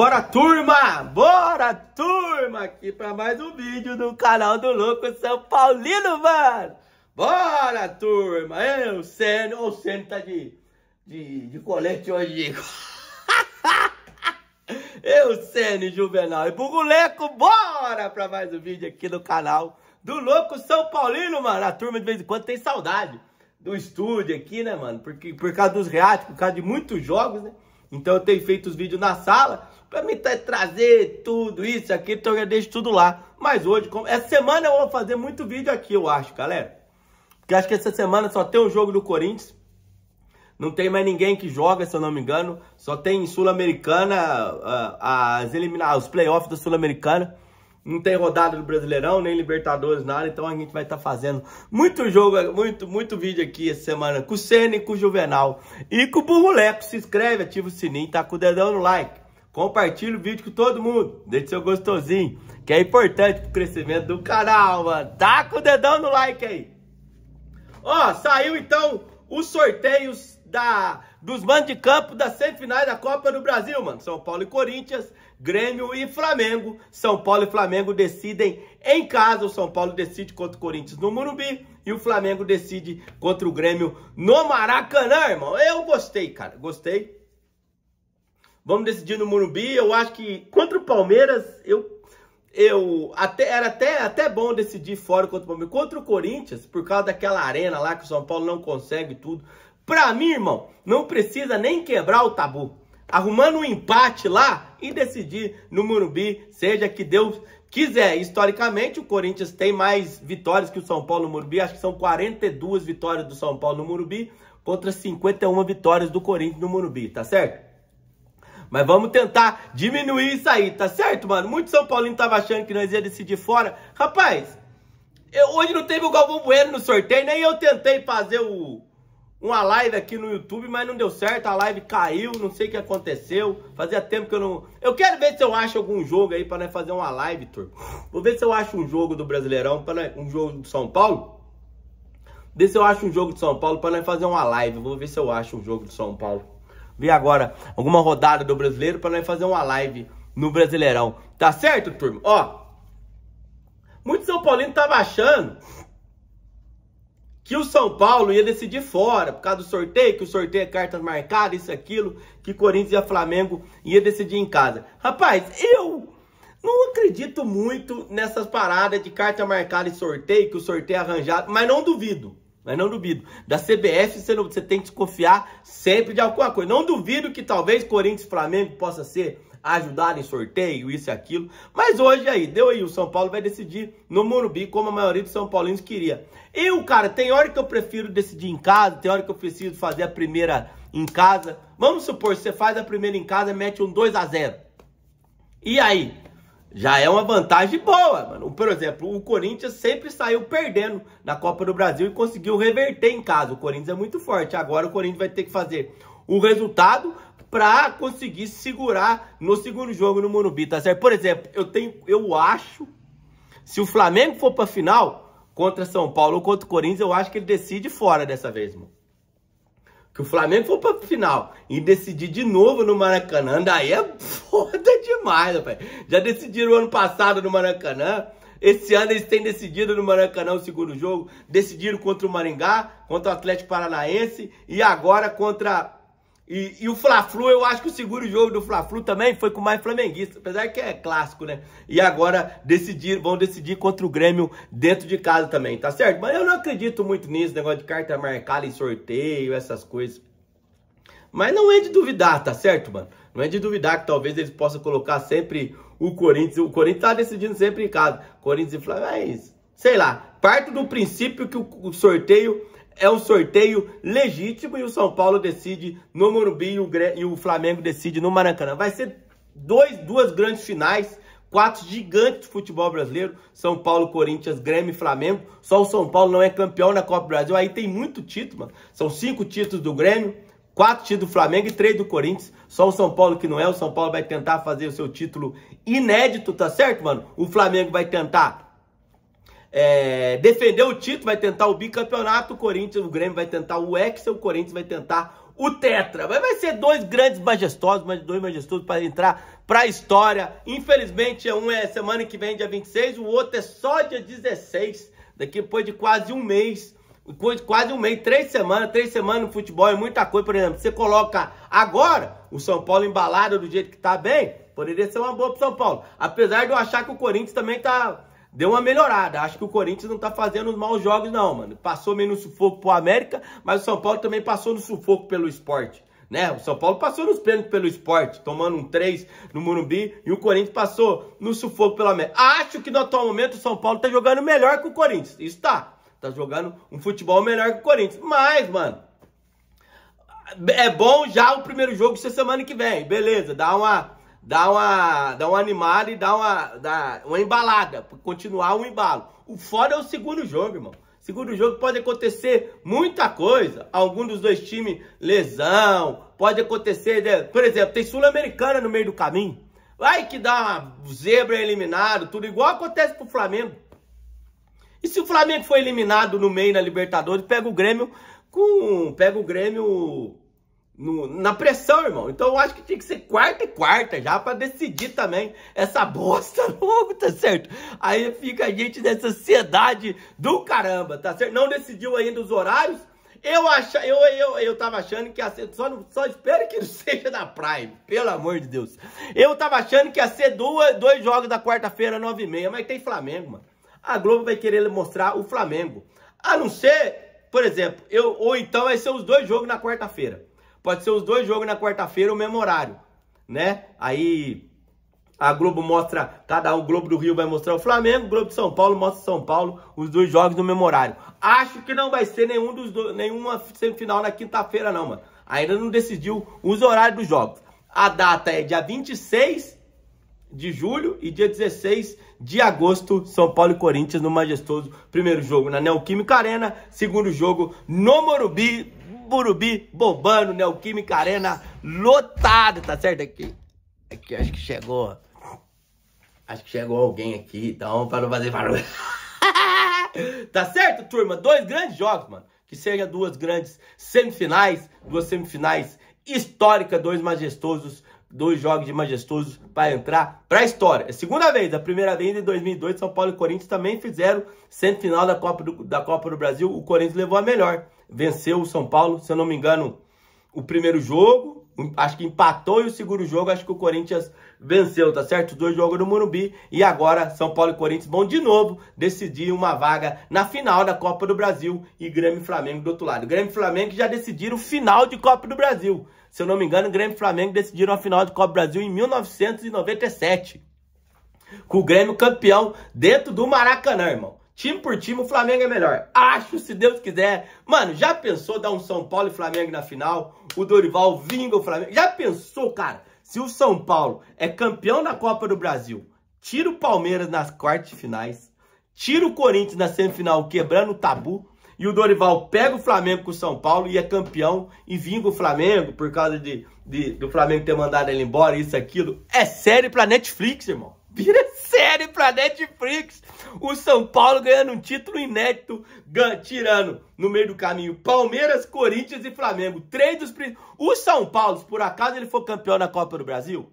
Bora turma, bora turma aqui para mais um vídeo do canal do Louco São Paulino, mano. Bora turma, eu, Seno, o Seno tá de, de, de colete hoje. eu, Seno, Juvenal e Buguleco, bora para mais um vídeo aqui do canal do Louco São Paulino, mano. A turma de vez em quando tem saudade do estúdio aqui, né, mano? Porque, por causa dos reatos, por causa de muitos jogos, né? Então eu tenho feito os vídeos na sala, para me tá trazer tudo isso aqui, então eu deixo tudo lá. Mas hoje, como... essa semana eu vou fazer muito vídeo aqui, eu acho, galera. Porque acho que essa semana só tem o jogo do Corinthians. Não tem mais ninguém que joga, se eu não me engano. Só tem Sul-Americana, as elimina os playoffs da Sul-Americana. Não tem rodada do Brasileirão, nem Libertadores, nada. Então a gente vai estar tá fazendo muito jogo, muito, muito vídeo aqui essa semana. Com o Sene, com o Juvenal e com o Burruleco. Se inscreve, ativa o sininho, tá com o dedão no like. Compartilha o vídeo com todo mundo. Deixe seu gostosinho, que é importante pro crescimento do canal, mano. Taca tá o dedão no like aí. Ó, saiu então os sorteios da, dos bandos de campo das semifinais da Copa do Brasil, mano. São Paulo e Corinthians, Grêmio e Flamengo. São Paulo e Flamengo decidem em casa. O São Paulo decide contra o Corinthians no Morumbi. E o Flamengo decide contra o Grêmio no Maracanã, irmão. Eu gostei, cara. Gostei Vamos decidir no Murumbi. Eu acho que contra o Palmeiras, eu eu até era até, até bom decidir fora contra o Palmeiras, contra o Corinthians, por causa daquela arena lá que o São Paulo não consegue tudo. Pra mim, irmão, não precisa nem quebrar o tabu. Arrumando um empate lá e decidir no Murumbi, seja que Deus quiser. Historicamente, o Corinthians tem mais vitórias que o São Paulo no Murumbi. Acho que são 42 vitórias do São Paulo no Murumbi contra 51 vitórias do Corinthians no Murumbi, tá certo? Mas vamos tentar diminuir isso aí, tá certo, mano? Muito São Paulino tava achando que nós ia decidir fora. Rapaz, eu, hoje não teve o Galvão Bueno no sorteio, nem eu tentei fazer o, uma live aqui no YouTube, mas não deu certo, a live caiu, não sei o que aconteceu. Fazia tempo que eu não... Eu quero ver se eu acho algum jogo aí pra nós fazer uma live, turma. Vou ver se eu acho um jogo do Brasileirão, pra nós... um jogo do São Paulo. Ver se eu acho um jogo do São Paulo pra nós fazer uma live. Vou ver se eu acho um jogo do São Paulo ver agora alguma rodada do brasileiro para nós fazer uma live no Brasileirão. Tá certo, turma? Ó, muito São Paulino tava achando que o São Paulo ia decidir fora por causa do sorteio, que o sorteio é cartas marcadas, isso, aquilo, que Corinthians e Flamengo ia decidir em casa. Rapaz, eu não acredito muito nessas paradas de carta marcada e sorteio, que o sorteio é arranjado, mas não duvido mas não duvido. Da CBF você, não, você tem que desconfiar sempre de alguma coisa. Não duvido que talvez Corinthians e Flamengo possa ser ajudado em sorteio, isso e aquilo. Mas hoje aí, deu aí, o São Paulo vai decidir no Morumbi, como a maioria dos São Paulinos queria. Eu, cara, tem hora que eu prefiro decidir em casa, tem hora que eu preciso fazer a primeira em casa. Vamos supor, você faz a primeira em casa, e mete um 2 a 0 E aí? Já é uma vantagem boa, mano. Por exemplo, o Corinthians sempre saiu perdendo na Copa do Brasil e conseguiu reverter em casa. O Corinthians é muito forte. Agora o Corinthians vai ter que fazer o resultado para conseguir segurar no segundo jogo no Morumbi, tá certo? Por exemplo, eu tenho, eu acho, se o Flamengo for para final contra São Paulo ou contra o Corinthians, eu acho que ele decide fora dessa vez, mano que o Flamengo for pra final e decidir de novo no Maracanã, daí é foda demais, rapaz. Já decidiram ano passado no Maracanã. Esse ano eles têm decidido no Maracanã o segundo jogo. Decidiram contra o Maringá, contra o Atlético Paranaense e agora contra e, e o Fla-Flu, eu acho que o segundo jogo do Fla-Flu também foi com mais flamenguista, apesar que é clássico, né? E agora decidir, vão decidir contra o Grêmio dentro de casa também, tá certo? Mas eu não acredito muito nisso, negócio de carta marcada em sorteio, essas coisas. Mas não é de duvidar, tá certo, mano? Não é de duvidar que talvez eles possam colocar sempre o Corinthians. O Corinthians tá decidindo sempre em casa. Corinthians e Flamengo, é isso. Sei lá, parto do princípio que o, o sorteio é um sorteio legítimo e o São Paulo decide no Morumbi e o, e o Flamengo decide no Maracanã. Vai ser dois, duas grandes finais, quatro gigantes de futebol brasileiro, São Paulo, Corinthians, Grêmio e Flamengo. Só o São Paulo não é campeão na Copa do Brasil, aí tem muito título, mano. São cinco títulos do Grêmio, quatro títulos do Flamengo e três do Corinthians. Só o São Paulo que não é, o São Paulo vai tentar fazer o seu título inédito, tá certo, mano? O Flamengo vai tentar é, defender o título, vai tentar o bicampeonato, o Corinthians, o Grêmio vai tentar o Excel, o Corinthians vai tentar o Tetra. Mas vai ser dois grandes majestosos, dois majestosos para entrar para a história. Infelizmente, é um é semana que vem, dia 26, o outro é só dia 16, daqui depois de quase um mês quase um mês, três semanas, três semanas no futebol é muita coisa, por exemplo, você coloca agora o São Paulo embalado do jeito que tá bem, poderia ser uma boa pro São Paulo, apesar de eu achar que o Corinthians também tá deu uma melhorada. Acho que o Corinthians não tá fazendo os maus jogos, não, mano. Passou meio no sufoco pro América, mas o São Paulo também passou no sufoco pelo esporte. Né? O São Paulo passou nos pênaltis pelo esporte, tomando um 3 no Morumbi, e o Corinthians passou no sufoco pelo América. Acho que no atual momento o São Paulo tá jogando melhor que o Corinthians. Isso tá. Tá jogando um futebol melhor que o Corinthians. Mas, mano, é bom já o primeiro jogo ser semana que vem. Beleza, dá uma dá uma, dá uma animada e dá uma, dá uma embalada, continuar o um embalo. O foda é o segundo jogo, irmão. Segundo jogo pode acontecer muita coisa. Algum dos dois times, lesão, pode acontecer, né? por exemplo, tem Sul-Americana no meio do caminho. Vai que dá uma zebra eliminado, tudo igual acontece pro Flamengo. E se o Flamengo for eliminado no meio na Libertadores, pega o Grêmio com pega o Grêmio no, na pressão, irmão. Então eu acho que tinha que ser quarta e quarta já para decidir também essa bosta logo, tá certo? Aí fica a gente nessa ansiedade do caramba, tá certo? Não decidiu ainda os horários. Eu, acha, eu, eu, eu tava achando que ia ser. Só, só espero que não seja da Prime, pelo amor de Deus. Eu tava achando que ia ser duas, dois jogos da quarta-feira, nove e meia, mas tem Flamengo, mano. A Globo vai querer mostrar o Flamengo. A não ser, por exemplo, eu, ou então vai ser os dois jogos na quarta-feira. Pode ser os dois jogos na quarta-feira, o mesmo horário, né? Aí a Globo mostra, cada um, o Globo do Rio vai mostrar o Flamengo, o Globo de São Paulo mostra São Paulo, os dois jogos no mesmo horário. Acho que não vai ser nenhum dos dois, nenhuma semifinal na quinta-feira não, mano. Ainda não decidiu os horários dos jogos. A data é dia 26 de julho e dia 16 de agosto, São Paulo e Corinthians no majestoso primeiro jogo na Neoquímica Arena, segundo jogo no Morumbi, Burubi bombando, Neoquímica né? Arena lotada, tá certo? Aqui, aqui acho que chegou, acho que chegou alguém aqui, então para não fazer barulho. tá certo, turma? Dois grandes jogos, mano. Que sejam duas grandes semifinais, duas semifinais históricas, dois majestosos, dois jogos de majestosos para entrar para a história. É segunda vez, a primeira vez em 2002, São Paulo e Corinthians também fizeram semifinal da Copa do, da Copa do Brasil. O Corinthians levou a melhor venceu o São Paulo, se eu não me engano, o primeiro jogo, acho que empatou e o segundo jogo, acho que o Corinthians venceu, tá certo? Dois jogos no Morumbi e agora São Paulo e Corinthians vão de novo decidir uma vaga na final da Copa do Brasil e Grêmio e Flamengo do outro lado. Grêmio e Flamengo já decidiram final de Copa do Brasil. Se eu não me engano, Grêmio e Flamengo decidiram a final de Copa do Brasil em 1997. Com o Grêmio campeão dentro do Maracanã, irmão. Time por time, o Flamengo é melhor. Acho, se Deus quiser. Mano, já pensou dar um São Paulo e Flamengo na final? O Dorival vinga o Flamengo. Já pensou, cara? Se o São Paulo é campeão da Copa do Brasil, tira o Palmeiras nas quartas finais, tira o Corinthians na semifinal, quebrando o tabu, e o Dorival pega o Flamengo com o São Paulo e é campeão e vinga o Flamengo por causa de, de do Flamengo ter mandado ele embora, isso, aquilo. É sério pra Netflix, irmão. Vira série pra Netflix. O São Paulo ganhando um título inédito, tirando no meio do caminho Palmeiras, Corinthians e Flamengo. Três dos O São Paulo, por acaso ele for campeão na Copa do Brasil,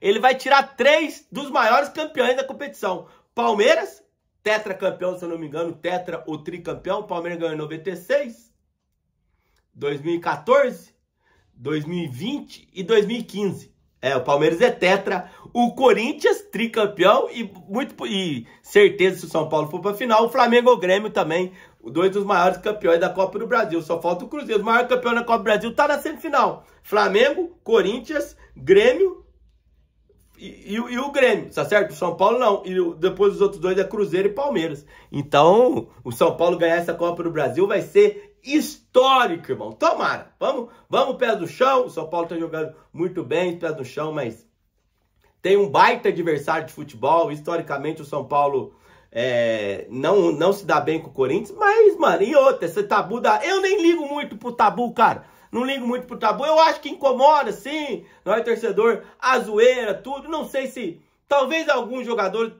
ele vai tirar três dos maiores campeões da competição. Palmeiras, tetra campeão, se eu não me engano, tetra ou tricampeão. Palmeiras ganhou em 96, 2014, 2020 e 2015. É, o Palmeiras é tetra, o Corinthians tricampeão e muito e certeza se o São Paulo for para final, o Flamengo e o Grêmio também, dois dos maiores campeões da Copa do Brasil. Só falta o Cruzeiro, o maior campeão da Copa do Brasil tá na semifinal. Flamengo, Corinthians, Grêmio e, e, e o Grêmio, tá certo? O São Paulo não. E depois os outros dois é Cruzeiro e Palmeiras. Então, o São Paulo ganhar essa Copa do Brasil vai ser histórico, irmão. Tomara. Vamos, vamos pé do chão. O São Paulo está jogando muito bem, pé do chão, mas tem um baita adversário de futebol. Historicamente, o São Paulo é, não, não se dá bem com o Corinthians. Mas, mano, e outra, esse tabu da. Eu nem ligo muito pro tabu, cara. Não ligo muito pro tabu. Eu acho que incomoda, sim. Não é torcedor, a zoeira, tudo. Não sei se. Talvez alguns jogadores.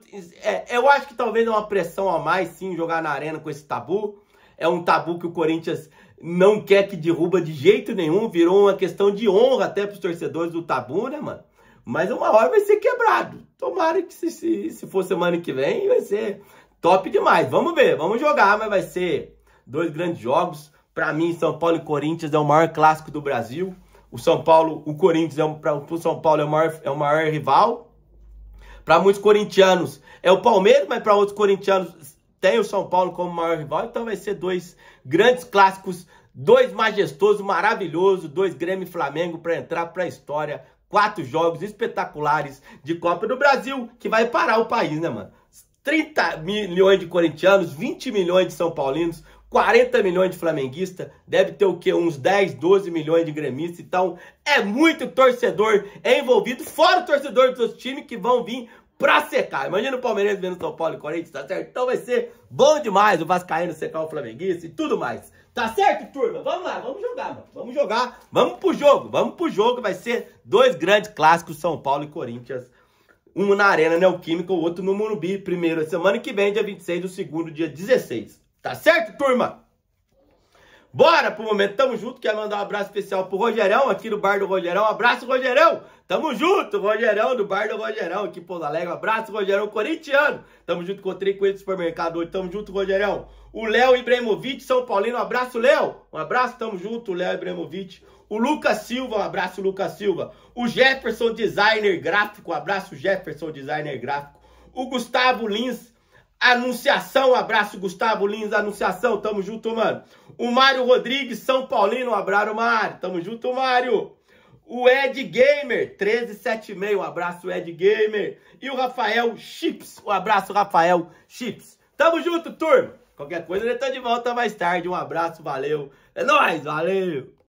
É, eu acho que talvez é uma pressão a mais, sim, jogar na arena com esse tabu é um tabu que o Corinthians não quer que derruba de jeito nenhum, virou uma questão de honra até para os torcedores do tabu, né, mano? Mas uma hora vai ser quebrado. Tomara que se, se, se for semana que vem, vai ser top demais. Vamos ver, vamos jogar, mas vai ser dois grandes jogos. Para mim, São Paulo e Corinthians é o maior clássico do Brasil. O São Paulo, o Corinthians é um, para o São Paulo é o maior, é o maior rival. Para muitos corintianos é o Palmeiras, mas para outros corintianos tem o São Paulo como maior rival, então vai ser dois grandes clássicos, dois majestosos, maravilhosos dois Grêmio e Flamengo para entrar para a história. Quatro jogos espetaculares de Copa do Brasil que vai parar o país, né, mano? 30 milhões de corintianos, 20 milhões de são paulinos, 40 milhões de flamenguista, deve ter o quê? Uns 10, 12 milhões de gremistas. Então, é muito torcedor envolvido, fora o torcedor dos times que vão vir pra secar. Imagina o Palmeiras vendo São Paulo e Corinthians, tá certo? Então vai ser bom demais o Vascaíno secar o Flamenguista e tudo mais. Tá certo, turma? Vamos lá, vamos jogar, mano. Vamos jogar, vamos pro jogo, vamos pro jogo. Vai ser dois grandes clássicos, São Paulo e Corinthians. Um na Arena Neoquímica, o outro no Morumbi. Primeiro, semana que vem, dia 26, o segundo, dia 16. Tá certo, turma? Bora pro momento, tamo junto. Quero mandar um abraço especial pro Rogerão, aqui do Bar do Rogerão. Um abraço, Rogerão! Tamo junto, Rogerão, do Bar do Rogerão, aqui em Pouso Alegre. abraço, Rogerão, corintiano. Tamo junto, encontrei com ele no supermercado hoje. Tamo junto, Rogerão. O Léo Ibrahimovic, São Paulino. Um abraço, Léo. Um abraço, tamo junto, Léo Ibrahimovic. O Lucas Silva, um abraço, Lucas Silva. O Jefferson, designer gráfico. Um abraço, Jefferson, designer gráfico. O Gustavo Lins, Anunciação, um abraço, Gustavo Lins, Anunciação, tamo junto, mano. O Mário Rodrigues, São Paulino, um abraço, Mário, tamo junto, Mário. O Ed Gamer, 1376, um abraço, Ed Gamer. E o Rafael Chips, um abraço, Rafael Chips. Tamo junto, turma. Qualquer coisa, ele tá de volta mais tarde. Um abraço, valeu. É nóis, valeu.